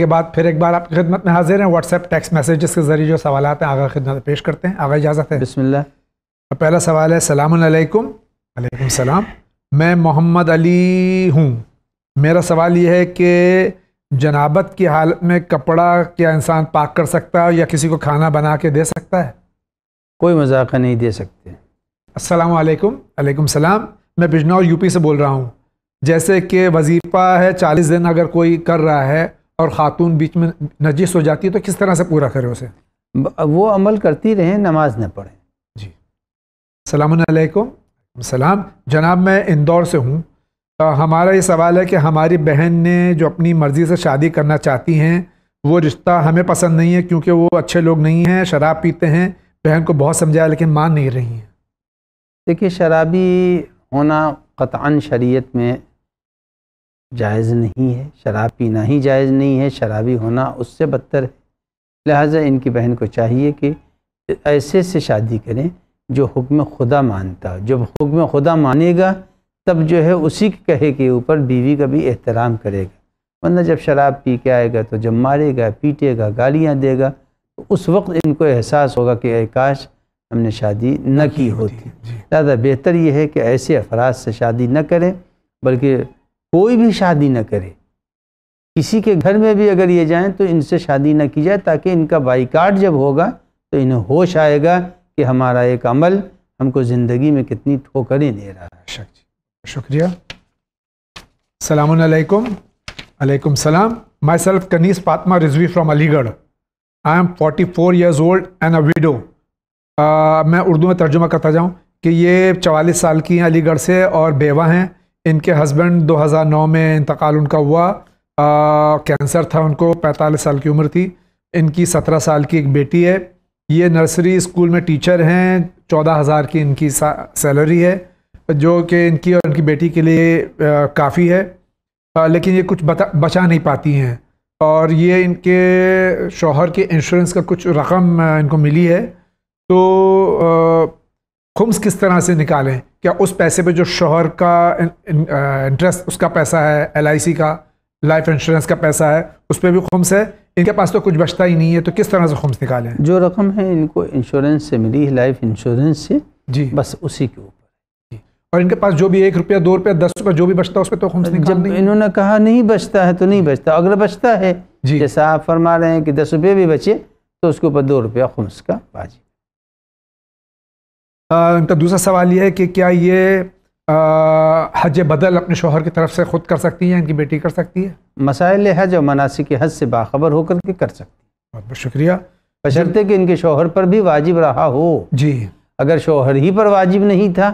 के बाद फिर एक बार आपकी खिदमत में हाजिर हैं व्हाट्सएप टेक्स्ट मैसेज के ज़रिए जो सवाल हैं आगे खिदमत पेश करते हैं आगे इजाज़त है बिस्मिल्लाह तो पहला सवाल है सलामकुम वालेकुम सलाम मैं मोहम्मद अली हूँ मेरा सवाल यह है कि जनाबत की हालत में कपड़ा क्या इंसान पाक कर सकता है या किसी को खाना बना के दे सकता है कोई मजाक नहीं दे सकते अस्सलाम वालेकुम वालेकुम सलाम मैं बिजनौर यूपी से बोल रहा हूँ जैसे कि वजीफ़ा है चालीस दिन अगर कोई कर रहा है और ख़ातून बीच में नजिस हो जाती है तो किस तरह से पूरा करें उसे वो अमल करती रहें नमाज न पढ़ें जी सलामकुम सलाम जनाब मैं इंदौर से हूँ हमारा ये सवाल है कि हमारी बहन ने जो अपनी मर्ज़ी से शादी करना चाहती हैं वो रिश्ता हमें पसंद नहीं है क्योंकि वो अच्छे लोग नहीं हैं शराब पीते हैं बहन को बहुत समझाया लेकिन मान नहीं रही हैं देखिए शराबी होना कतान शरीयत में जायज़ नहीं है शराब पीना ही जायज़ नहीं है शराबी होना उससे बदतर है लिहाजा इनकी बहन को चाहिए कि ऐसे से शादी करें जो हुक्म खुदा मानता जब हुक्म खुदा मानेगा तब जो है उसी के कहे के ऊपर बीवी का भी एहतराम करेगा वरना जब शराब पी के आएगा तो जब मारेगा पीटेगा गालियाँ देगा तो उस वक्त इनको एहसास होगा कि काश हमने शादी न की होती ज़्यादा बेहतर यह है कि ऐसे अफराज से शादी न करें बल्कि कोई भी शादी न करे किसी के घर में भी अगर ये जाएं तो इनसे शादी न की जाए ताकि इनका बाइकाट जब होगा तो इन्हें होश आएगा कि हमारा एक अमल हमको ज़िंदगी में कितनी ठोकरें दे रहा है शुक्रिया सलामकुम अलैकुम सलाम myself Kaneez Fatima Rizvi from Aligarh I am forty four years old and a widow मैं उर्दू में तर्जुमा करता जाऊँ कि ये चवालीस साल की हैं अलीगढ़ से और बेवा हैं इनके हस्बैंड 2009 में इंतकाल उनका हुआ आ, कैंसर था उनको 45 साल की उम्र थी इनकी 17 साल की एक बेटी है ये नर्सरी स्कूल में टीचर हैं चौदह हज़ार की इनकी सैलरी है जो कि इनकी और इनकी बेटी के लिए काफ़ी है आ, लेकिन ये कुछ बता बचा नहीं पाती हैं और ये इनके शोहर के इंश्योरेंस का कुछ रकम इनको मिली है तो आ, खुम्स किस तरह से निकालें क्या उस पैसे पे जो शोहर का इंटरेस्ट उसका पैसा है एल का लाइफ इंश्योरेंस का पैसा है उस पर भी खुम्स है इनके पास तो कुछ बचता ही नहीं है तो किस तरह से खुम्स निकालें जो रकम है इनको इंश्योरेंस से मिली है लाइफ इंश्योरेंस से जी बस उसी के ऊपर और इनके पास जो भी एक रुपया दो रुपया दस रुपया जो भी बचता है उस पर तो खुम्स जब इन्होंने कहा नहीं बचता है तो नहीं बचता अगर बचता है जैसा आप फरमा रहे हैं कि दस रुपये भी बचे तो उसके ऊपर दो रुपया खुम्स का बाजी उनका दूसरा सवाल ये है कि क्या ये हज बदल अपने शोहर की तरफ से खुद कर सकती हैं इनकी बेटी कर सकती है मसाइल है जो मनासी के हज से बाखबर होकर के कर सकती है बहुत बहुत शुक्रिया बशरते कि इनके शोहर पर भी वाजिब रहा हो जी अगर शोहर ही पर वाजिब नहीं था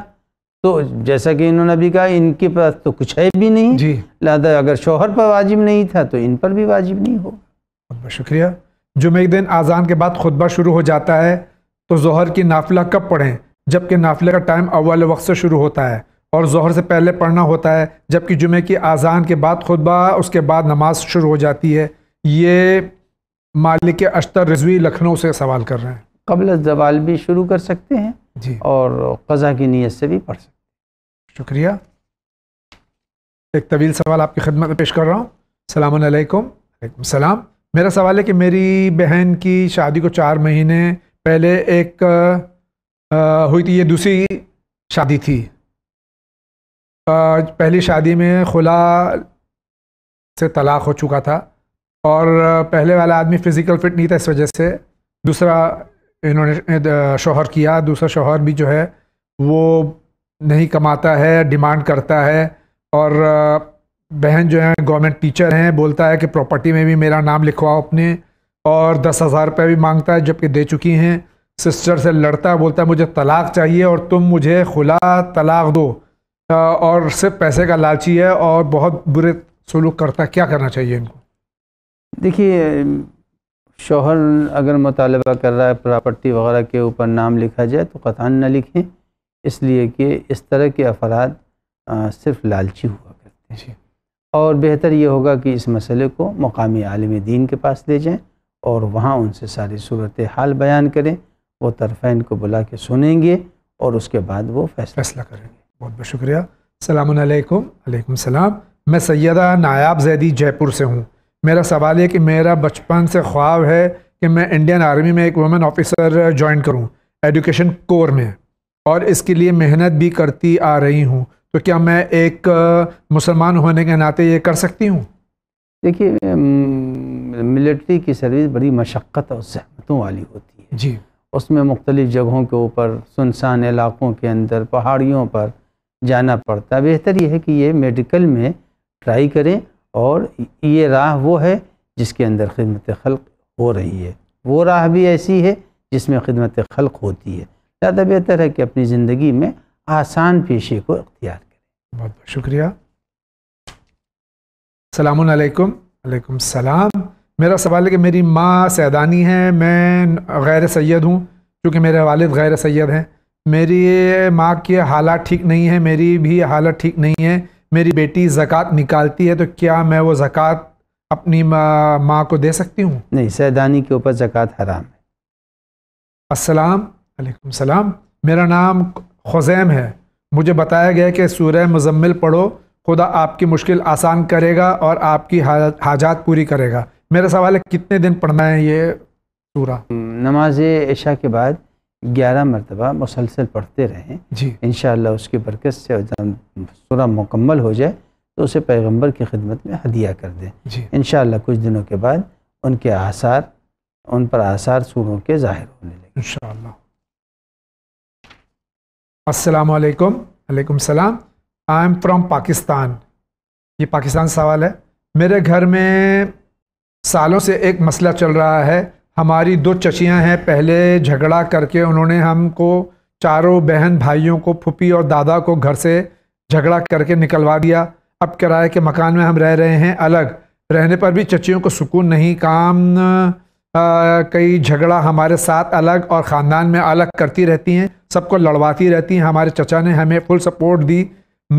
तो जैसा कि इन्होंने अभी कहा इनके पास तो कुछ है भी नहीं जी लादा अगर शोहर पर वाजिब नहीं था तो इन पर भी वाजिब नहीं होगा बहुत बहुत शुक्रिया जुमे दिन आज़ान के बाद खुतबा शुरू हो जाता है तो जहर की नाफिला कब पढ़ें जबकि नाफिले का टाइम अव्वल वक्त से शुरू होता है और जहर से पहले पढ़ना होता है जबकि जुमे की आज़ान के बाद खुतबा उसके बाद नमाज शुरू हो जाती है ये मालिक अश्तर रिजवी लखनऊ से सवाल कर रहे हैं कबल जवाल भी शुरू कर सकते हैं जी और कज़ा की नीयत से भी पढ़ सकते हैं शुक्रिया एक तवील सवाल आपकी खिदमत में पेश कर रहा हूँ सलामकुम सलाम मेरा सवाल है कि मेरी बहन की शादी को चार महीने पहले एक हुई थी ये दूसरी शादी थी पहली शादी में खुला से तलाक हो चुका था और पहले वाला आदमी फ़िज़िकल फिट नहीं था इस वजह से दूसरा इन्होंने शोहर किया दूसरा शोहर भी जो है वो नहीं कमाता है डिमांड करता है और बहन जो है गवर्नमेंट टीचर हैं बोलता है कि प्रॉपर्टी में भी मेरा नाम लिखवाओ अपने और दस हज़ार रुपये भी मांगता है जबकि दे चुकी हैं सिस्टर से लड़ता है बोलता है मुझे तलाक चाहिए और तुम मुझे खुला तलाक दो और सिर्फ पैसे का लालची है और बहुत बुरे सलूक करता है क्या करना चाहिए इनको देखिए शोहर अगर मुतालबा कर रहा है प्रॉपर्टी वगैरह के ऊपर नाम लिखा जाए तो कतान न लिखें इसलिए कि इस तरह के अफराद सिर्फ लालची हुआ करते हैं और बेहतर ये होगा कि इस मसले को मकामी आलम दीन के पास ले जाएं और वहाँ उनसे सारी सूरत हाल बयान करें वो तरफ़ैन को बुला के सुनेंगे और उसके बाद वो फैसला फैसला करेंगे बहुत बहुत शुक्रिया सलामकुम सलाम मैं सैदा नायाब जैदी जयपुर से हूँ मेरा सवाल है कि मेरा बचपन से ख्वाब है कि मैं इंडियन आर्मी में एक वुमेन ऑफिसर ज्वाइन करूँ एजुकेशन कोर में और इसके लिए मेहनत भी करती आ रही हूँ तो क्या मैं एक मुसलमान होने के नाते ये कर सकती हूँ देखिए मिलिट्री की सर्विस बड़ी मशक्क़त और सहमतों वाली होती है जी उसमें मुख्तलिफ़ जगहों के ऊपर सुनसान इलाक़ों के अंदर पहाड़ियों पर जाना पड़ता है बेहतर यह है कि ये मेडिकल में ट्राई करें और ये राह वो है जिसके अंदर खिदमत खल्क हो रही है वो राह भी ऐसी है जिसमें खिदमत खल्क होती है ज़्यादा बेहतर है कि अपनी ज़िंदगी में आसान पेशे को अख्तियार करें बहुत बहुत शुक्रिया सलामकुम सलाम मेरा सवाल है कि मेरी माँ सैदानी है मैं गैर सैद हूँ क्योंकि मेरे वालिद गैर सैद हैं मेरी माँ की हालात ठीक नहीं है मेरी भी हालत ठीक नहीं है मेरी बेटी ज़क़़त निकालती है तो क्या मैं वो ज़क़़त अपनी माँ मा को दे सकती हूँ नहीं सैदानी के ऊपर ज़क़़त हराम है अस्सलाम वालेकुम सलाम मेरा नाम खुजैम है मुझे बताया गया कि सूर्य मुजम्मिल पढ़ो खुदा आपकी मुश्किल आसान करेगा और आपकी हाजात पूरी करेगा मेरा सवाल है कितने दिन पढ़ना है ये पूरा हम्म, नमाज ऐशा के बाद ग्यारह मरतबा मुसलसल पढ़ते रहें जी इन उसकी बरकत से सूरा मुकम्मल हो जाए तो उसे पैगम्बर की खिदमत में हदिया कर दें इन कुछ दिनों के बाद उनके आसार उन पर आसार सूरों के ज़ाहिर होने लगे इन असलकम सलाम आई एम फ्राम पाकिस्तान ये पाकिस्तान सवाल है मेरे घर में सालों से एक मसला चल रहा है हमारी दो चचियाँ हैं पहले झगड़ा करके उन्होंने हमको चारों बहन भाइयों को फूफी और दादा को घर से झगड़ा करके निकलवा दिया अब किराए के मकान में हम रह रहे हैं अलग रहने पर भी चचियों को सुकून नहीं काम कई झगड़ा हमारे साथ अलग और ख़ानदान में अलग करती रहती हैं सबको लड़वाती रहती हैं हमारे चचा ने हमें फुल सपोर्ट दी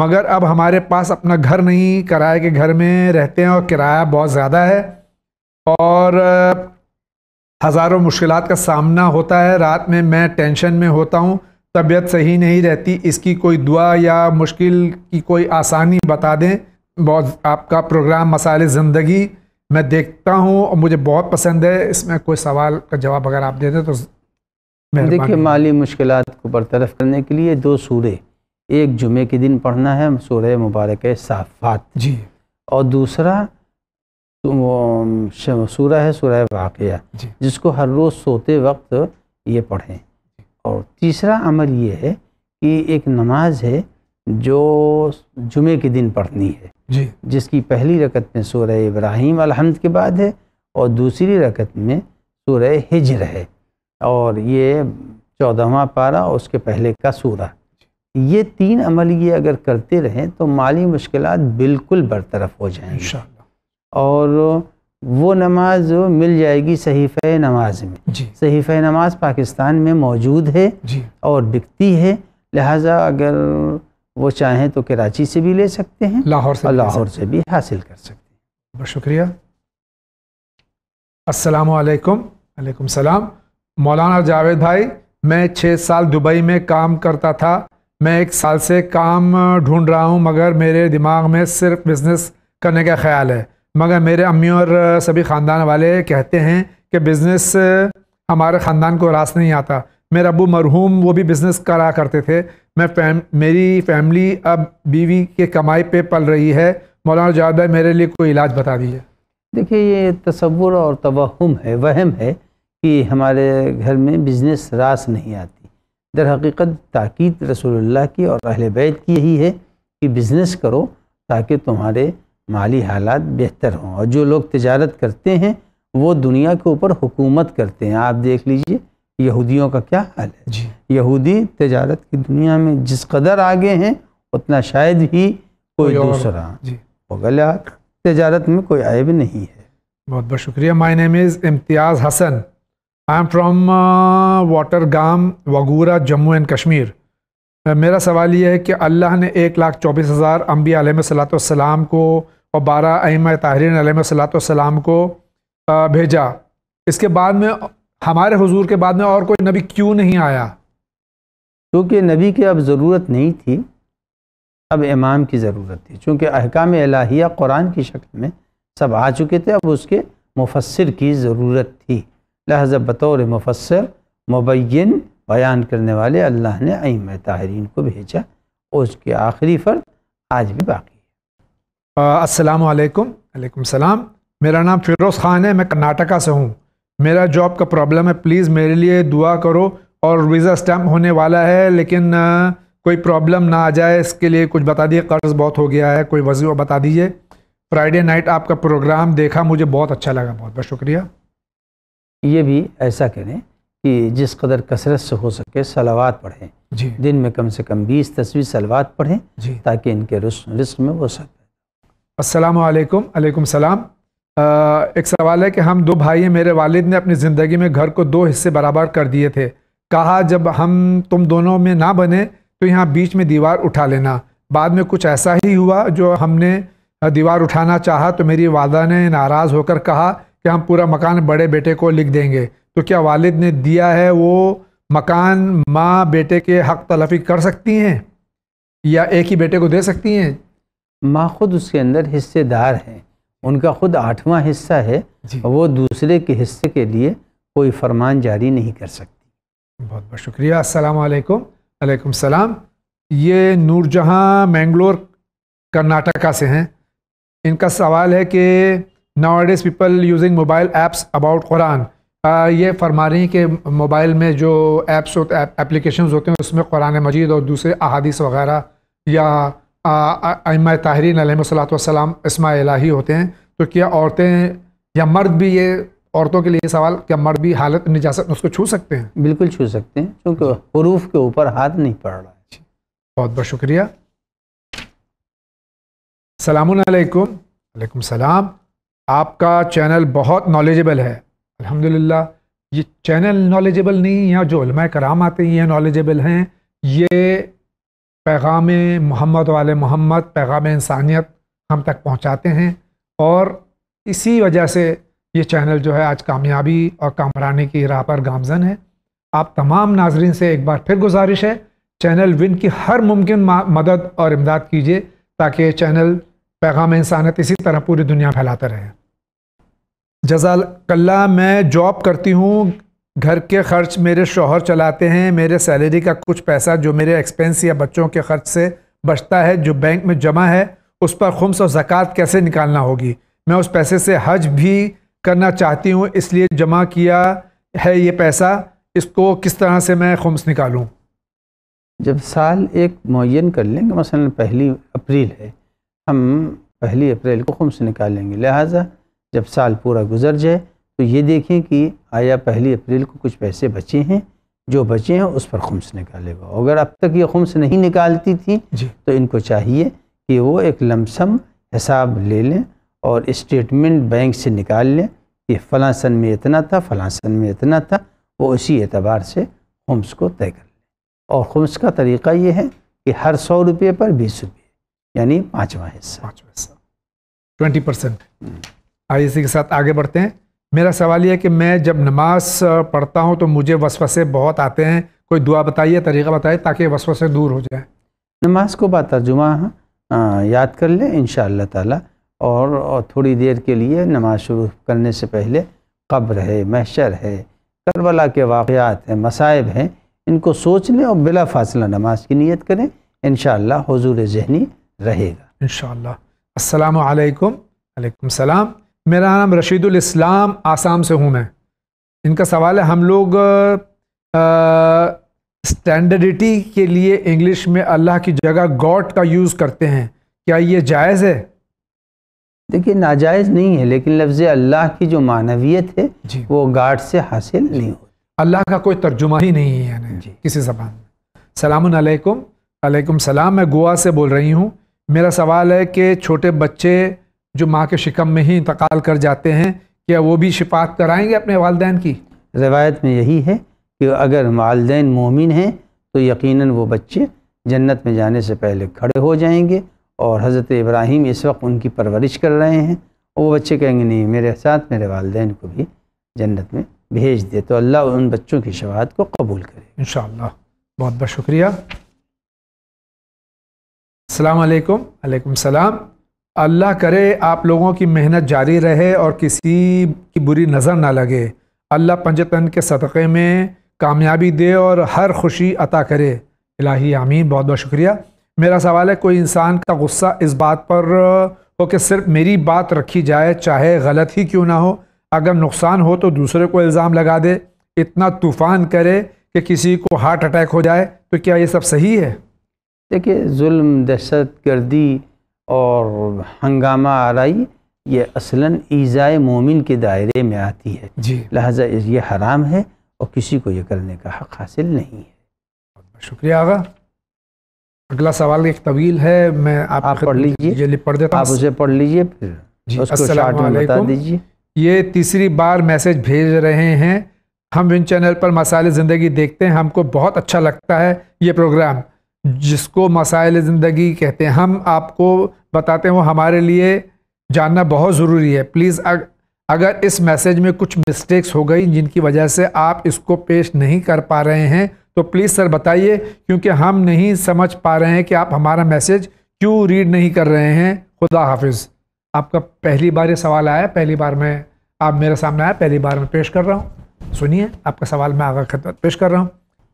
मगर अब हमारे पास अपना घर नहीं किराए के घर में रहते हैं और किराया बहुत ज़्यादा है और हज़ारों मुश्किल का सामना होता है रात में मैं टेंशन में होता हूँ तबीयत सही नहीं रहती इसकी कोई दुआ या मुश्किल की कोई आसानी बता दें बहुत आपका प्रोग्राम मसाले ज़िंदगी मैं देखता हूँ और मुझे बहुत पसंद है इसमें कोई सवाल का जवाब अगर आप दे दें तो देखिए माली मुश्किल को बरतरफ करने के लिए दो सूर्य एक जुमे के दिन पढ़ना है सूर्य मुबारक साफ़ात जी और दूसरा तो सूरह है सूरह वाक़ जिसको हर रोज़ सोते वक्त ये पढ़ें और तीसरा अमल ये है कि एक नमाज है जो जुमे के दिन पढ़नी है जी जिसकी पहली रकत में सूर इब्राहिम अलहमद के बाद है और दूसरी रकत में सूर हिजर है और ये चौदहवा पारा और उसके पहले का सूरा ये तीन अमल ये अगर करते रहें तो माली मुश्किल बिल्कुल बरतरफ हो जाएंगे और वो नमाज मिल जाएगी सहीफ़ नमाज में सहीफ़ नमाज पाकिस्तान में मौजूद है और बिकती है लिहाजा अगर वो चाहें तो कराची से भी ले सकते हैं लाहौर से लाहौर से भी हासिल कर सकते हैं बहुत शुक्रिया असलकम सलाम मौलाना जावेद भाई मैं छः साल दुबई में काम करता था मैं एक साल से काम ढूंढ रहा हूँ मगर मेरे दिमाग में सिर्फ बिज़नेस करने का ख्याल है मगर मेरे अम्मी और सभी ख़ानदान वाले कहते हैं कि बिज़नेस हमारे ख़ानदान को रास नहीं आता मेरे अबू मरहूम वो भी बिज़नेस करा करते थे मैं फैम मेरी फैमिली अब बीवी के कमाई पे पल रही है मौलाना जावेद मेरे लिए कोई इलाज बता दीजिए देखिए ये तस्वुर और तोहम है वहम है कि हमारे घर में बिज़नेस रास नहीं आती दर हकीकत ताक़ीद रसोल्ला की और अहल बैत की यही है कि बिज़नेस करो ताकि तुम्हारे माली हालात बेहतर हों और जो लोग तजारत करते हैं वो दुनिया के ऊपर हुकूमत करते हैं आप देख लीजिए यहूदियों का क्या हाल है यहूदी तजारत की दुनिया में जिस कदर आगे हैं उतना शायद ही कोई दूसरा बगल तजारत में कोई आयब नहीं है बहुत बहुत शुक्रिया my name is Imtiaz Hasan I am from Watergam Wagoora Jammu and Kashmir मेरा सवाल यह है कि अल्लाह ने एक लाख चौबीस हज़ार अम्बी आलम सलाम को और बारह अम ताहरीन सलाम को भेजा इसके बाद में हमारे हुजूर के बाद में और कोई नबी क्यों नहीं आया क्योंकि नबी की अब ज़रूरत नहीं थी अब इमाम की ज़रूरत थी चूँकि अहकाम अलाहिया कुरान की शक्ल में सब आ चुके थे अब उसके मुफसर की ज़रूरत थी लहजा बतौर मुफसर मुबैन बयान करने वाले अल्लाह ने अम ताहरीन को भेजा उसके आखिरी फ़र्द आज भी बाकी अस्सलाम वालेकुम वालेकुम सलाम मेरा नाम फिरोज़ ख़ान है मैं कर्नाटका से हूँ मेरा जॉब का प्रॉब्लम है प्लीज़ मेरे लिए दुआ करो और वीज़ा स्टैम्प होने वाला है लेकिन आ, कोई प्रॉब्लम ना आ जाए इसके लिए कुछ बता दिए कर्ज़ बहुत हो गया है कोई वजीफ़ा बता दीजिए फ्राइडे नाइट आपका प्रोग्राम देखा मुझे बहुत अच्छा लगा बहुत बहुत शुक्रिया ये भी ऐसा करें कि जिस कदर कसरत से हो सके सलावत पढ़ें जी दिन में कम से कम बीस तस्वीर सलावत पढ़ें ताकि इनके रिस्क में वो सब अस्सलाम वालेकुम अलैकुम सलाम एक सवाल है कि हम दो भाई हैं मेरे वालिद ने अपनी ज़िंदगी में घर को दो हिस्से बराबर कर दिए थे कहा जब हम तुम दोनों में ना बने तो यहाँ बीच में दीवार उठा लेना बाद में कुछ ऐसा ही हुआ जो हमने दीवार उठाना चाहा तो मेरी वादा ने नाराज़ होकर कहा कि हम पूरा मकान बड़े बेटे को लिख देंगे तो क्या वालिद ने दिया है वो मकान माँ बेटे के हक तलफी कर सकती हैं या एक ही बेटे को दे सकती हैं माँ खुद उसके अंदर हिस्सेदार हैं उनका खुद आठवां हिस्सा है वो दूसरे के हिस्से के लिए कोई फरमान जारी नहीं कर सकती बहुत बहुत शुक्रिया असलकुम सलाम ये नूरजहाँ मैंगलोर कर्नाटका से हैं इनका सवाल है कि nowadays people using mobile apps about Quran ये फरमा रही हैं कि मोबाइल में जो ऐप्स होते एप्लीकेशन होते हैं उसमें कुरान मजीद और दूसरे अहादीस वगैरह या अम ताहरीन अलैहिस्सलाम इसमा इलाही होते हैं तो क्या औरतें या मर्द भी ये औरतों के लिए सवाल क्या मर्द भी हालत निजाजत उसको छू सकते हैं बिल्कुल छू सकते हैं क्योंकि हरूफ के ऊपर हाथ नहीं पड़ रहा है बहुत बहुत शुक्रिया सलामकुम वालेकुम सलाम आपका चैनल बहुत नॉलेजेबल है अल्हम्दुलिल्लाह ये चैनल नॉलेजेबल नहीं है जो कराम आते हैं ये नॉलेजेबल हैं ये पैगाम मोहम्मद वाले मोहम्मद पैगाम इंसानियत हम तक पहुँचाते हैं और इसी वजह से ये चैनल जो है आज कामयाबी और कामरानी की राह पर गामजन है आप तमाम नाजरन से एक बार फिर गुजारिश है चैनल विन की हर मुमकिन मदद और इमदाद कीजिए ताकि ये चैनल पैगाम इंसानियत इसी तरह पूरी दुनिया फैलाता रहे जजाकल्ला मैं जॉब करती हूँ घर के खर्च मेरे शोहर चलाते हैं मेरे सैलरी का कुछ पैसा जो मेरे एक्सपेंस या बच्चों के खर्च से बचता है जो बैंक में जमा है उस पर खुम्स और ज़क़़त कैसे निकालना होगी मैं उस पैसे से हज भी करना चाहती हूँ इसलिए जमा किया है ये पैसा इसको किस तरह से मैं खुम्स निकालूँ जब साल एक मुन कर लेंगे मसलन पहली अप्रैल है हम पहली अप्रैल को खुम्स निकालेंगे लिहाजा जब साल पूरा गुजर जाए तो ये देखें कि आया पहली अप्रैल को कुछ पैसे बचे हैं जो बचे हैं उस पर खुम्स निकालेगा अगर अब तक ये खुम्स नहीं निकालती थी तो इनको चाहिए कि वो एक लमसम हिसाब ले लें और स्टेटमेंट बैंक से निकाल लें कि फ़लाँ सन में इतना था फ़लाँ सन में इतना था वो उसी एतबार से खुम्स को तय कर लें और खुम्स का तरीक़ा ये है कि हर सौ रुपये पर बीस रुपये यानी पाँचवा हिस्सा पाँचवा हिस्सा ट्वेंटी परसेंट आई के साथ आगे बढ़ते हैं मेरा सवाल यह है कि मैं जब नमाज पढ़ता हूँ तो मुझे वसवसे बहुत आते हैं कोई दुआ बताइए तरीका बताइए ताकि वसवसे दूर हो जाए नमाज को बात तर्जुमा याद कर लें इन ताला और, थोड़ी देर के लिए नमाज शुरू करने से पहले कब्र है महशर है करबला के वाक़ात हैं मसाइब हैं इनको सोच लें और बिला फासला नमाज की नीयत करें इन हजूर जहनी रहेगा इन शाम वालेकुम सलाम मेरा नाम रशीदुल इस्लाम आसाम से हूँ मैं इनका सवाल है हम लोग स्टैंडर्डिटी के लिए इंग्लिश में अल्लाह की जगह गॉड का यूज़ करते हैं क्या ये जायज़ है देखिए नाजायज़ नहीं है लेकिन लफ्ज़ अल्लाह की जो मानवीयत है वो गाड से हासिल नहीं हो अल्लाह का कोई तर्जुमा ही नहीं है किसी जबान में सलामकुम अलैकुम सलाम मैं गोवा से बोल रही हूँ मेरा सवाल है कि छोटे बच्चे जो माँ के शिकम में ही इंतकाल कर जाते हैं क्या वो भी शिफात कराएंगे अपने वालदेन की रवायत में यही है कि अगर वालदेन मोमिन हैं तो यकीनन वो बच्चे जन्नत में जाने से पहले खड़े हो जाएंगे और हज़रत इब्राहिम इस वक्त उनकी परवरिश कर रहे हैं और वो बच्चे कहेंगे नहीं मेरे साथ मेरे वालदेन को भी जन्नत में भेज दे तो अल्लाह उन बच्चों की शवाहत को कबूल करे इन बहुत बहुत शुक्रिया अल्लाम सलाम अल्लाह करे आप लोगों की मेहनत जारी रहे और किसी की बुरी नज़र ना लगे अल्लाह पंजतन के सदक़े में कामयाबी दे और हर खुशी अता करे इलाही आमीन बहुत बहुत शुक्रिया मेरा सवाल है कोई इंसान का गुस्सा इस बात पर हो कि सिर्फ मेरी बात रखी जाए चाहे गलत ही क्यों ना हो अगर नुकसान हो तो दूसरे को इल्ज़ाम लगा दे इतना तूफ़ान करे कि किसी को हार्ट अटैक हो जाए तो क्या ये सब सही है देखिए जुल्म दहशत गर्दी और हंगामा आरई ये असलन ईज़ाए मोमिन के दायरे में आती है जी लिहाजा ये हराम है और किसी को ये करने का हक हासिल नहीं है बहुत शुक्रिया आगा अगला सवाल एक तवील है मैं आप, आप पढ़ लीजिए पढ़ देता आप उसे पढ़ लीजिए फिर बता दीजिए ये तीसरी बार मैसेज भेज रहे हैं हम इन चैनल पर मसाले ज़िंदगी देखते हैं हमको बहुत अच्छा लगता है ये प्रोग्राम जिसको मसाइल ज़िंदगी कहते हैं हम आपको बताते हैं वो हमारे लिए जानना बहुत ज़रूरी है प्लीज़ अग, अगर इस मैसेज में कुछ मिस्टेक्स हो गई जिनकी वजह से आप इसको पेश नहीं कर पा रहे हैं तो प्लीज़ सर बताइए क्योंकि हम नहीं समझ पा रहे हैं कि आप हमारा मैसेज क्यों रीड नहीं कर रहे हैं खुदा हाफिज़ आपका पहली बार ये सवाल आया पहली बार मैं आप मेरे सामने आया पहली बार मैं पेश कर रहा हूँ सुनिए आपका सवाल मैं आगे खत पेश कर रहा हूँ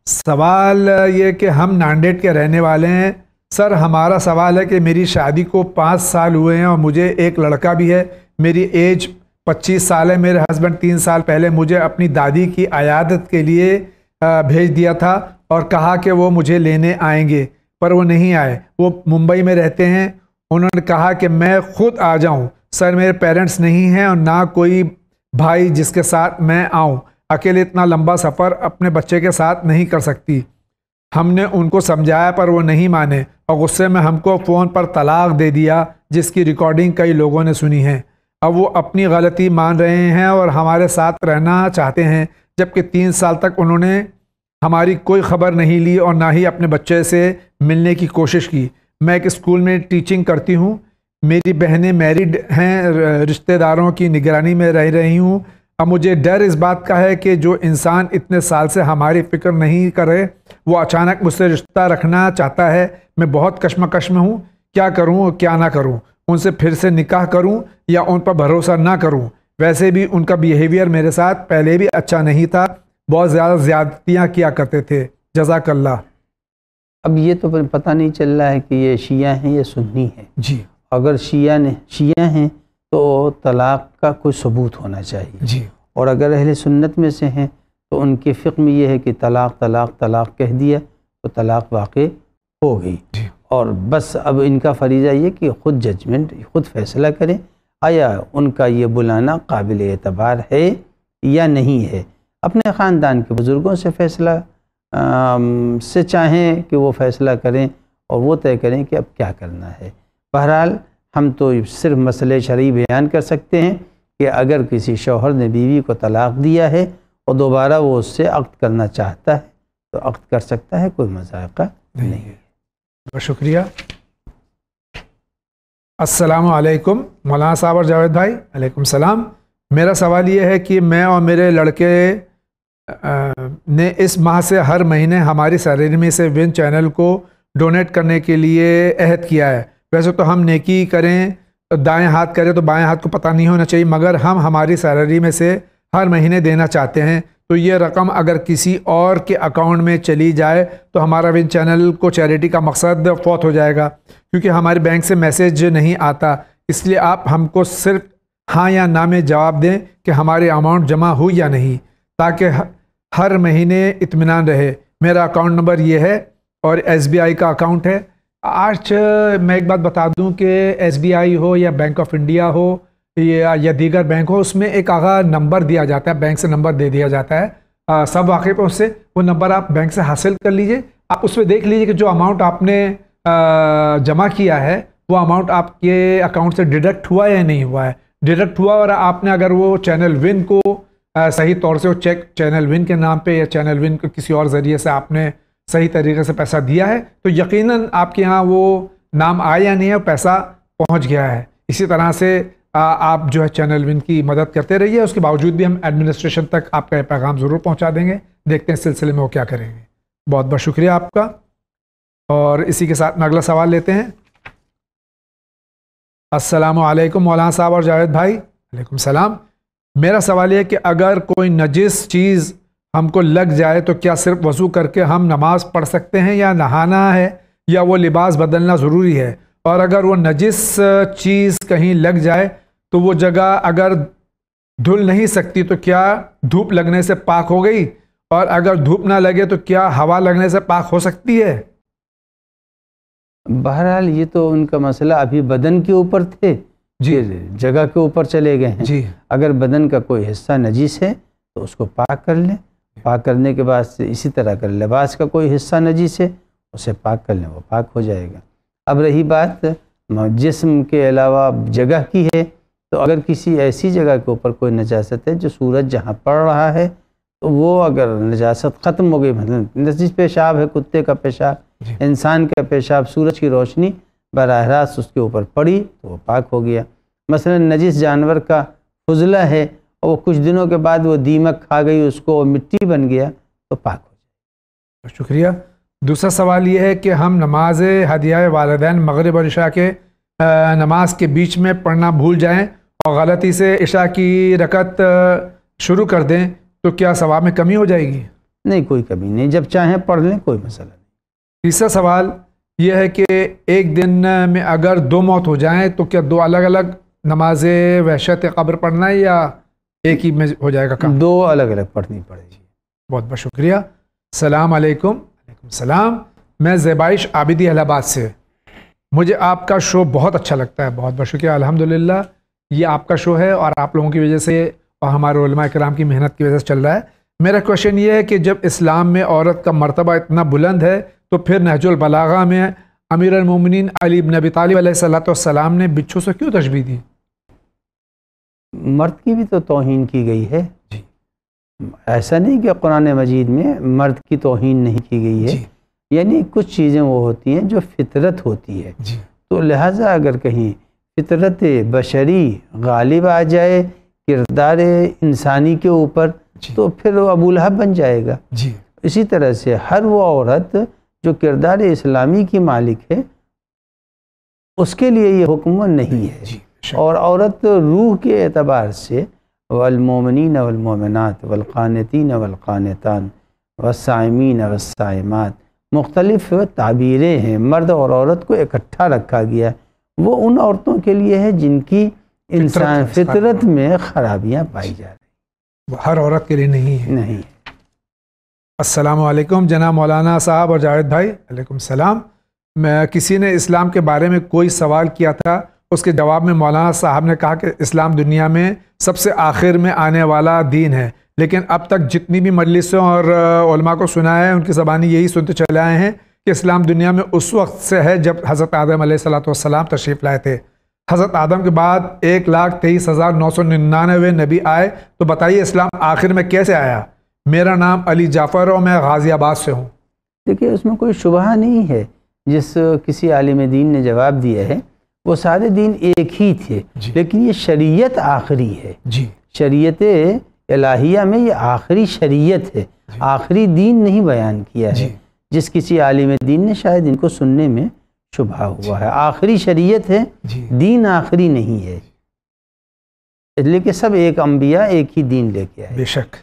सवाल ये कि हम नांडेड के रहने वाले हैं सर हमारा सवाल है कि मेरी शादी को पाँच साल हुए हैं और मुझे एक लड़का भी है मेरी एज पच्चीस साल है मेरे हस्बैंड तीन साल पहले मुझे अपनी दादी की आयादत के लिए भेज दिया था और कहा कि वो मुझे लेने आएंगे पर वो नहीं आए वो मुंबई में रहते हैं उन्होंने कहा कि मैं खुद आ जाऊं सर मेरे पेरेंट्स नहीं हैं और ना कोई भाई जिसके साथ मैं आऊं अकेले इतना लंबा सफ़र अपने बच्चे के साथ नहीं कर सकती हमने उनको समझाया पर वो नहीं माने और गुस्से में हमको फ़ोन पर तलाक दे दिया जिसकी रिकॉर्डिंग कई लोगों ने सुनी है अब वो अपनी गलती मान रहे हैं और हमारे साथ रहना चाहते हैं जबकि तीन साल तक उन्होंने हमारी कोई ख़बर नहीं ली और ना ही अपने बच्चे से मिलने की कोशिश की मैं एक स्कूल में टीचिंग करती हूँ मेरी बहनें मैरिड हैं रिश्तेदारों की निगरानी में रह रही हूँ अब मुझे डर इस बात का है कि जो इंसान इतने साल से हमारी फिक्र नहीं करे वो अचानक मुझसे रिश्ता रखना चाहता है मैं बहुत कश्मकश में हूँ क्या करूँ और क्या ना करूँ उनसे फिर से निकाह करूँ या उन पर भरोसा ना करूँ वैसे भी उनका बिहेवियर मेरे साथ पहले भी अच्छा नहीं था बहुत ज़्यादा ज़्यादतियाँ किया करते थे जजाकल्ला अब ये तो पता नहीं चल रहा है कि ये शिया हैं या सुन्नी है जी अगर शिया ने शिया हैं तो तलाक़ का कोई सबूत होना चाहिए जी और अगर अहल सुन्नत में से हैं तो उनके फ़िक में यह है कि तलाक़ तलाक़ तलाक़ कह दिया तो तलाक़ वाक़ हो गई और बस अब इनका फरीज़ा ये कि ख़ुद जजमेंट ख़ुद फ़ैसला करें आया उनका ये बुलाना काबिल एतबार है या नहीं है अपने ख़ानदान के बुज़ुर्गों से फ़ैसला से चाहें कि वो फ़ैसला करें और वो तय करें कि अब क्या करना है बहरहाल हम तो सिर्फ मसले शरी बयान कर सकते हैं कि अगर किसी शोहर ने बीवी को तलाक़ दिया है और दोबारा वो उससे अक्त करना चाहता है तो अक्त कर सकता है कोई मजाक नहीं है बहुत शुक्रिया असलम मौलाना साहब और जावेद भाई वालेकुम सलाम मेरा सवाल ये है कि मैं और मेरे लड़के ने इस माह से हर महीने हमारी सैलरी में से विन चैनल को डोनेट करने के लिए अहद किया है वैसे तो हम नेकी करें तो दाएं हाथ करें तो बाएं हाथ को पता नहीं होना चाहिए मगर हम हमारी सैलरी में से हर महीने देना चाहते हैं तो ये रकम अगर किसी और के अकाउंट में चली जाए तो हमारा विन चैनल को चैरिटी का मकसद फौत हो जाएगा क्योंकि हमारे बैंक से मैसेज नहीं आता इसलिए आप हमको सिर्फ हाँ या ना में जवाब दें कि हमारे अमाउंट जमा हुई या नहीं ताकि हर महीने इतमान रहे मेरा अकाउंट नंबर ये है और एस का अकाउंट है आज मैं एक बात बता दूं कि एसबीआई हो या बैंक ऑफ इंडिया हो या या दीगर बैंक हो उसमें एक आगा नंबर दिया जाता है बैंक से नंबर दे दिया जाता है आ, सब वाकिफ पर उससे वो नंबर आप बैंक से हासिल कर लीजिए आप उसमें देख लीजिए कि जो अमाउंट आपने आ, जमा किया है वो अमाउंट आपके अकाउंट से डिडक्ट हुआ या नहीं हुआ है डिडक्ट हुआ और आपने अगर वो चैनल विन को आ, सही तौर से वो चेक चैनल विन के नाम पे या चैनल विन को किसी और ज़रिए से आपने सही तरीके से पैसा दिया है तो यकीनन आपके यहाँ वो नाम आया या नहीं है पैसा पहुँच गया है इसी तरह से आप जो है चैनल विन की मदद करते रहिए उसके बावजूद भी हम एडमिनिस्ट्रेशन तक आपका यह पैगाम ज़रूर पहुँचा देंगे देखते हैं इस सिलसिले में वो क्या करेंगे बहुत बहुत शुक्रिया आपका और इसी के साथ में अगला सवाल लेते हैं असलम मौलाना साहब और जावेद भाई वालेकुम सलाम मेरा सवाल यह कि अगर कोई नजिस चीज़ हमको लग जाए तो क्या सिर्फ वजू करके हम नमाज पढ़ सकते हैं या नहाना है या वो लिबास बदलना ज़रूरी है और अगर वो नजिस चीज़ कहीं लग जाए तो वो जगह अगर धुल नहीं सकती तो क्या धूप लगने से पाक हो गई और अगर धूप ना लगे तो क्या हवा लगने से पाक हो सकती है बहरहाल ये तो उनका मसला अभी बदन के ऊपर थे जी जगह के ऊपर चले गए हैं जी अगर बदन का कोई हिस्सा नजीस है तो उसको पाक कर लें पाक करने के बाद से इसी तरह कर लिबास का कोई हिस्सा नजीस है उसे पाक कर लें वो पाक हो जाएगा अब रही बात जिसम के अलावा जगह की है तो अगर किसी ऐसी जगह के ऊपर कोई नजासत है जो सूरज जहाँ पड़ रहा है तो वो अगर नजासत ख़त्म हो गई मतलब नजीस पेशाब है कुत्ते का पेशाब इंसान का पेशाब सूरज की रोशनी बरह रास्त उसके ऊपर पड़ी तो वो पाक हो गया मसलन नजीस जानवर का फजला है और वो कुछ दिनों के बाद वो दीमक खा गई उसको मिट्टी बन गया तो पाक हो जाए शुक्रिया दूसरा सवाल ये है कि हम नमाज हदिया वालदेन मगरब और इशा के नमाज के बीच में पढ़ना भूल जाएँ और गलती से इशा की रकत शुरू कर दें तो क्या सवाब में कमी हो जाएगी नहीं कोई कमी नहीं जब चाहें पढ़ लें कोई मसला नहीं तीसरा सवाल यह है कि एक दिन में अगर दो मौत हो जाएं तो क्या दो अलग अलग नमाज वहशत कब्र पढ़ना है या एक ही में हो जाएगा काम दो अलग अलग पढ़नी पड़ेगी बहुत बहुत शुक्रिया सलाम अलैकुम सलाम मैं जैबाइश आबिदी इलाहाबाद से मुझे आपका शो बहुत अच्छा लगता है बहुत बहुत शुक्रिया अलहमदिल्ला ये आपका शो है और आप लोगों की वजह से और हमारे कराम की मेहनत की वजह से चल रहा है मेरा क्वेश्चन ये है कि जब इस्लाम में औरत का मरतबा इतना बुलंद है तो फिर नहजुलबलागा में अमीर अमिन अली नबी तालब सलाम ने बिच्छू से क्यों तशबी दी मर्द की भी तो तोहन की गई है ऐसा नहीं कि कुरान मजीद में मर्द की तोहन नहीं की गई है यानी कुछ चीज़ें वो होती हैं जो फितरत होती है तो लिहाजा अगर कहीं फितरत बशरी गालिब आ जाए किरदार इंसानी के ऊपर तो फिर वो अबू बन जाएगा जी इसी तरह से हर वो औरत जो किरदार इस्लामी की मालिक है उसके लिए ये हुक्म नहीं है और औरत रूह के एतबार से वलमोमिन वलमोमिनत वलक़ानतिन वलक़ानतान वसायमीन वसायमत मुख्तलिफ ताबीरें हैं मर्द और औरत को इकट्ठा रखा गया है वो उन औरतों के लिए है जिनकी इंसान फितरत में ख़राबियाँ पाई जा रही हर औरत के लिए नहीं है नहीं असलकम जनाब मौलाना साहब और जावेद भाई सलाम मैं किसी ने इस्लाम के बारे में कोई सवाल किया था उसके जवाब में मौलाना साहब ने कहा कि इस्लाम दुनिया में सबसे आखिर में आने वाला दीन है लेकिन अब तक जितनी भी मजलिसों और को सुना है उनकी ज़बानी यही सुनते चले आए हैं कि इस्लाम दुनिया में उस वक्त से है जब हज़रत आदम सलाम तशरीफ़ लाए थे हज़रत आदम के बाद एक लाख तेईस हज़ार नौ सौ निन्यानवे नबी आए तो बताइए इस्लाम आखिर में कैसे आया मेरा नाम अली जाफ़र और मैं गाज़ियाबाद से हूँ देखिए उसमें कोई शुबा नहीं है जिस किसी आलिम दीन ने जवाब दिया है वो सारे दिन एक ही थे लेकिन ये शरीयत आखिरी है जी शरीयत इलाहिया में ये आखिरी शरीयत है आखिरी दीन नहीं बयान किया है जिस किसी आलिम दीन ने शायद इनको सुनने में शुभा हुआ है आखिरी शरीयत है दीन आखिरी नहीं है इसलिए कि सब एक अम्बिया एक ही दीन लेके आए बेशक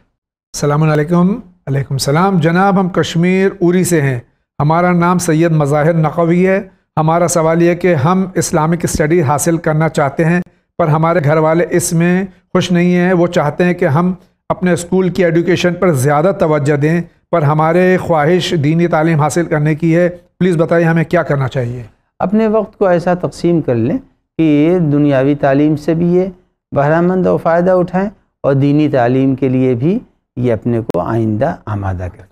सलामकुम सलाम जनाब हम कश्मीर उरी से हैं हमारा नाम सैयद मज़ाहिर नकवी है हमारा सवाल यह कि हम इस्लामिक स्टडी हासिल करना चाहते हैं पर हमारे घर वाले इसमें खुश नहीं हैं वो चाहते हैं कि हम अपने स्कूल की एडुकेशन पर ज़्यादा तोज्जह दें पर हमारे ख्वाहिश दीनी तालीम हासिल करने की है प्लीज़ बताइए हमें क्या करना चाहिए अपने वक्त को ऐसा तकसीम कर लें कि दुनियावी तालीम से भी ये बहरामंद और फ़ायदा उठाएँ और दीनी तालीम के लिए भी ये अपने को आइंदा आमादा कर लें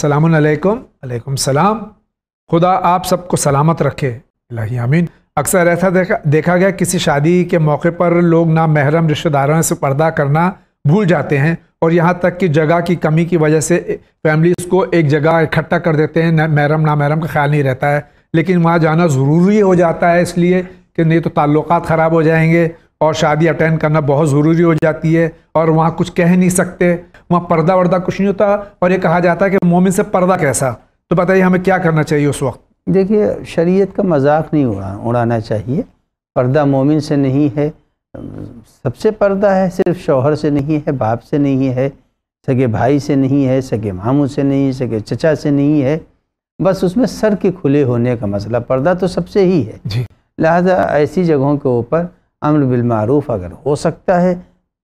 सलामकुम सलाम खुदा आप सबको सलामत रखे लाही आमीन अक्सर ऐसा देखा देखा गया किसी शादी के मौके पर लोग ना महरम रिश्तेदारों से पर्दा करना भूल जाते हैं और यहाँ तक कि जगह की कमी की वजह से फैमिलीज़ को एक जगह इकट्ठा कर देते हैं महरम ना महरम का ख्याल नहीं रहता है लेकिन वहाँ जाना ज़रूरी हो जाता है इसलिए कि नहीं तो ताल्लुक ख़राब हो जाएंगे और शादी अटेंड करना बहुत ज़रूरी हो जाती है और वहाँ कुछ कह नहीं सकते वहाँ पर्दा वर्दा कुछ नहीं होता और ये कहा जाता है कि मोमिन से पर्दा कैसा तो बताइए हमें क्या करना चाहिए उस वक्त देखिए शरीयत का मजाक नहीं उड़ा उड़ाना चाहिए पर्दा मोमिन से नहीं है सबसे पर्दा है सिर्फ शोहर से नहीं है बाप से नहीं है सगे भाई से नहीं है सगे मामू से नहीं सगे चचा से नहीं है बस उसमें सर के खुले होने का मसला पर्दा तो सबसे ही है जी। लिहाजा ऐसी जगहों के ऊपर अमर बिलमूफ अगर हो सकता है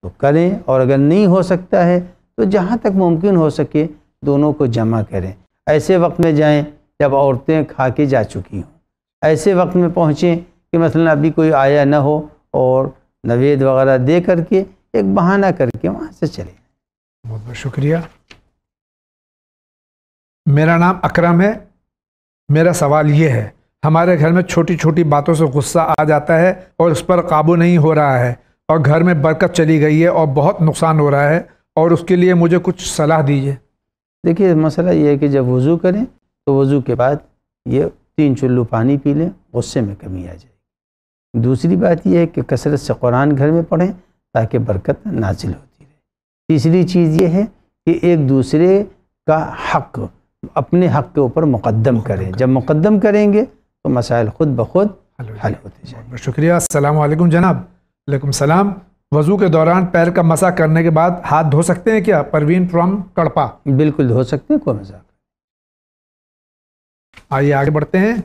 तो करें और अगर नहीं हो सकता है तो जहाँ तक मुमकिन हो सके दोनों को जमा करें ऐसे वक्त में जाएं जब औरतें खा के जा चुकी हों ऐसे वक्त में पहुँचें कि मसलन अभी कोई आया ना हो और नवेद वगैरह दे करके एक बहाना करके वहाँ से चले बहुत बहुत शुक्रिया मेरा नाम अकरम है मेरा सवाल ये है हमारे घर में छोटी छोटी बातों से गुस्सा आ जाता है और उस पर काबू नहीं हो रहा है और घर में बरकत चली गई है और बहुत नुकसान हो रहा है और उसके लिए मुझे कुछ सलाह दीजिए देखिए मसला ये है कि जब वज़ू करें तो वज़ू के बाद ये तीन चुल्लू पानी पी लें गुस्से में कमी आ जाएगी दूसरी बात यह है कि कसरत से कुरान घर में पढ़ें ताकि बरकत नाजिल होती रहे तीसरी चीज़ ये है कि एक दूसरे का हक अपने हक के ऊपर मुकदम करें जब मुकदम करेंगे तो मसाइल खुद ब खुद हल होते जाएंगे शुक्रिया अल्लाम जनाब वालेकुम सलाम वजू के दौरान पैर का मसा करने के बाद हाथ धो सकते हैं क्या परवीन फ्रॉम कड़पा बिल्कुल धो सकते हैं कोई मजाक आइए आगे बढ़ते हैं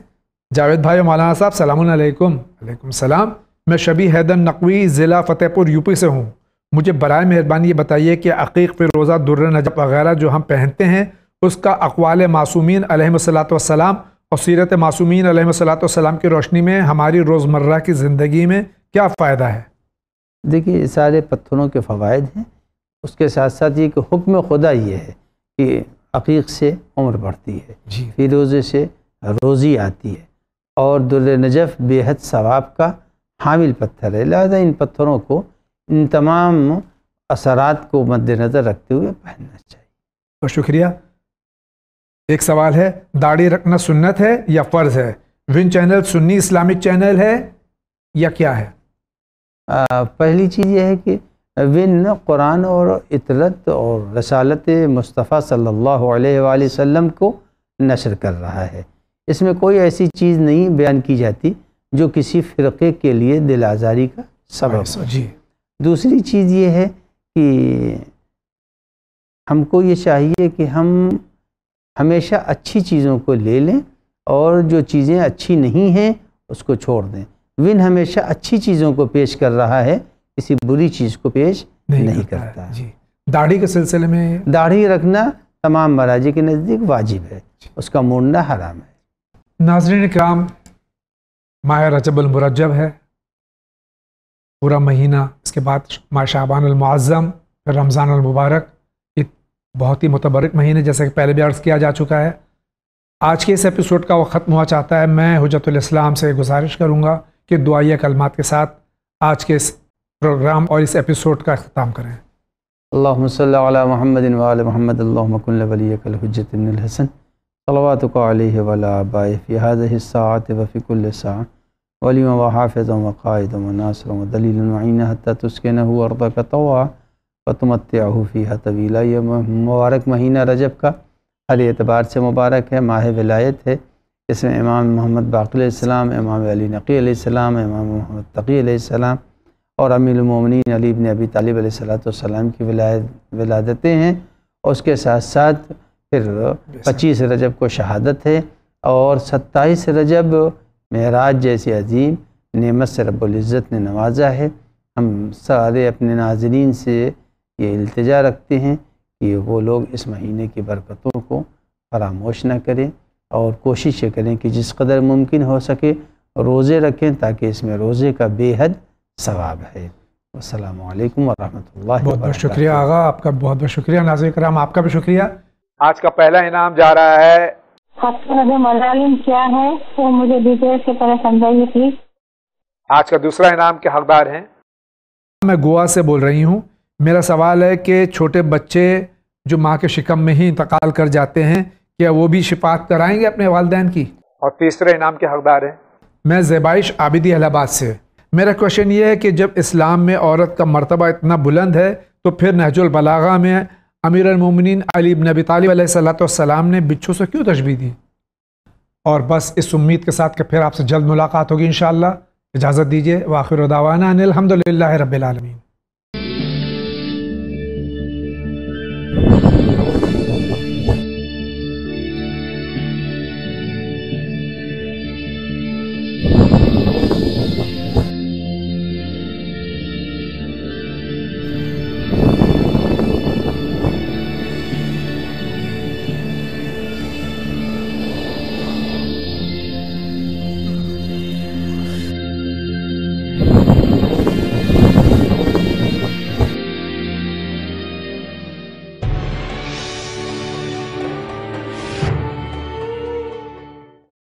जावेद भाई और मौलाना साहब सलामकुम सलाम मैं शबी हैदर नकवी ज़िला फतेहपुर यूपी से हूँ मुझे बर मेहरबानी ये बताइए कि अकीक फिरोज़ा दुर्र नजब वगैरह जो हम पहनते हैं उसका अकवाल मासूमिन सलाम और सीरत मासूमिन सलाम की रोशनी में हमारी रोज़मर्रा की ज़िंदगी में क्या फ़ायदा है देखिए ये सारे पत्थरों के फ़वाद हैं उसके साथ साथ ये कि हुक्म खुदा ये है कि अकीक से उम्र बढ़ती है फिर रोज़े से रोज़ी आती है और दुर नजफ़ बेहद सवाब का हामिल पत्थर है लिहाजा इन पत्थरों को इन तमाम असरात को मद्दनज़र रखते हुए पहनना चाहिए बहुत शुक्रिया एक सवाल है दाढ़ी रखना सुन्नत है या फ़र्ज़ है विन चैनल सुन्नी इस्लामिक चैनल है या क्या है पहली चीज़ यह है कि विन कुरान और इतलत और रसालत मुस्तफ़ा सल्लल्लाहु अलैहि वसल्लम को नशर कर रहा है इसमें कोई ऐसी चीज़ नहीं बयान की जाती जो किसी फ़िरक़े के लिए दिल आज़ारी का सबक हाँ, जी दूसरी चीज़ ये है कि हमको ये चाहिए कि हम हमेशा अच्छी चीज़ों को ले लें और जो चीज़ें अच्छी नहीं हैं उसको छोड़ दें विन हमेशा अच्छी चीज़ों को पेश कर रहा है किसी बुरी चीज़ को पेश नहीं, नहीं करता, करता है जी दाढ़ी के सिलसिले में दाढ़ी रखना तमाम महाराजी के नज़दीक वाजिब है उसका मोड़ना हराम है नाजरीन क्राम माया रजबल मुरजब है पूरा महीना इसके बाद माँ शाबानमज़म फिर रमज़ानमबारक ये बहुत ही मुतबरक महीने जैसे कि पहले भी अर्ज़ किया जा चुका है आज के इस एपिसोड का वो ख़त्म हुआ चाहता है मैं हजरतलाम से गुजारिश करूँगा के दुआया कलमात के साथ आज के इस प्रोग्राम और इस एपिसोड का अख्ताम करें अल्लाम महमदिन महमद मुबारक महीना रजब का हर एतबार से मुबारक है माह विलायत है इसमें इमाम मोहम्मद बाक़ीम इमाम अली नकीसम इमाम मोहम्मद तकीसम और अमीरमिन अलीब ने अबी तालब सलाम की विलादतें हैं और उसके साथ साथ फिर पच्चीस रजब को शहादत है और सत्ताईस रजब महराज जैसी अजीम नमत से रब्ज़त ने नवाजा है हम सारे अपने नाजरीन से ये अल्तजा रखते हैं कि वो लोग इस महीने की बरकतों को फरामोश न करें और कोशिश ये करें कि जिस कदर मुमकिन हो सके रोज़े रखें ताकि इसमें रोज़े का बेहद सवाब है असलम वरहमल बहुत बहुत शुक्रिया आगा आपका बहुत बहुत शुक्रिया नाजिर कराम आपका भी शुक्रिया आज का पहला इनाम जा रहा है क्या है वो मुझे डिटेल से समझाइए प्लीज आज का दूसरा इनाम के हकदार हैं मैं गोवा से बोल रही हूँ मेरा सवाल है कि छोटे बच्चे जो माँ के शिकम में ही इंतकाल कर जाते हैं क्या वो भी शिफात कराएंगे अपने वालदेन की और तीसरे इनाम के हकदार हैं मैं जैबाइश आबिदी अलाहाबाद से मेरा क्वेश्चन ये है कि जब इस्लाम में औरत का मरतबा इतना बुलंद है तो फिर नहजुलबलागा में अमीर उमिन अली नबी तालब ने बिच्छू से क्यों तशबी दी और बस इस उम्मीद के साथ कि फिर आपसे जल्द मुलाकात होगी इन इजाज़त दीजिए वाखिर दावाना अनिलहमदिल्ला रबालमीन